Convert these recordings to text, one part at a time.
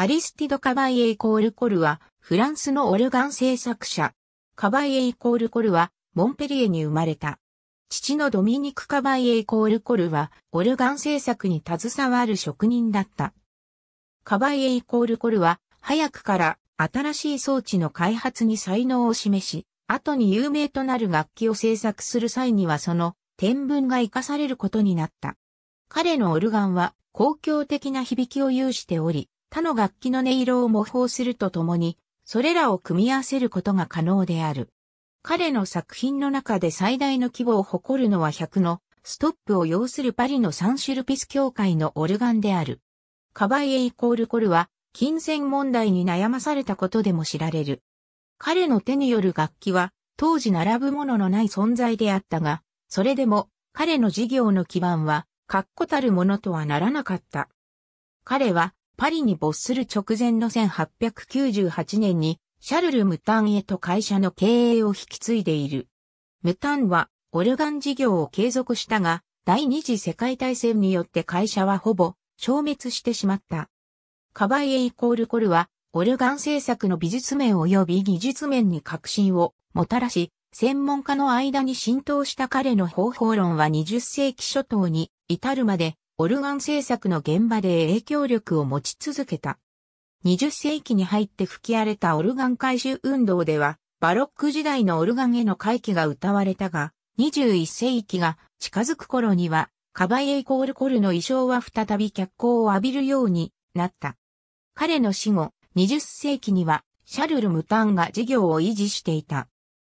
アリスティド・カバイエイコール・コルは、フランスのオルガン製作者。カバイエイコール・コルは、モンペリエに生まれた。父のドミニク・カバイエイコール・コルは、オルガン製作に携わる職人だった。カバイエイコール・コルは、早くから新しい装置の開発に才能を示し、後に有名となる楽器を製作する際にはその、天文が活かされることになった。彼のオルガンは、公共的な響きを有しており、他の楽器の音色を模倣するとともに、それらを組み合わせることが可能である。彼の作品の中で最大の規模を誇るのは100のストップを要するパリのサンシュルピス協会のオルガンである。カバイエイコールコルは金銭問題に悩まされたことでも知られる。彼の手による楽器は当時並ぶもののない存在であったが、それでも彼の事業の基盤は確固たるものとはならなかった。彼はパリに没する直前の1898年に、シャルル・ムタンへと会社の経営を引き継いでいる。ムタンは、オルガン事業を継続したが、第二次世界大戦によって会社はほぼ消滅してしまった。カバイエイコールコルは、オルガン制作の美術面及び技術面に革新をもたらし、専門家の間に浸透した彼の方法論は20世紀初頭に至るまでオルガン制作の現場で影響力を持ち続けた。20世紀に入って吹き荒れたオルガン回収運動では、バロック時代のオルガンへの回帰が歌われたが、21世紀が近づく頃には、カバイエイコールコルの衣装は再び脚光を浴びるようになった。彼の死後、20世紀には、シャルル・ムタンが事業を維持していた。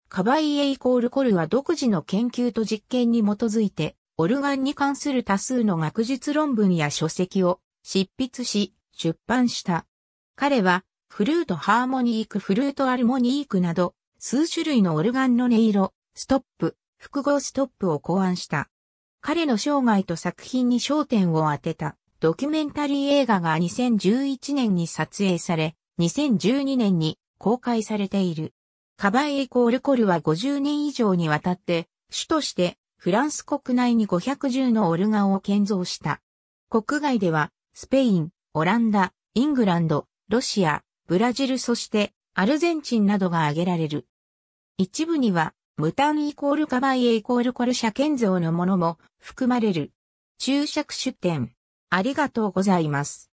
カバイエイコールコルは独自の研究と実験に基づいて、オルガンに関する多数の学術論文や書籍を執筆し、出版した。彼は、フルートハーモニーク、フルートアルモニークなど、数種類のオルガンの音色、ストップ、複合ストップを考案した。彼の生涯と作品に焦点を当てたドキュメンタリー映画が2011年に撮影され、2012年に公開されている。カバエイコールコルは50年以上にわたって主としてフランス国内に510のオルガンを建造した。国外では、スペイン、オランダ、イングランド、ロシア、ブラジルそしてアルゼンチンなどが挙げられる。一部には、無単イコールカバイエイコールコルシャ建造のものも含まれる。注釈出典。ありがとうございます。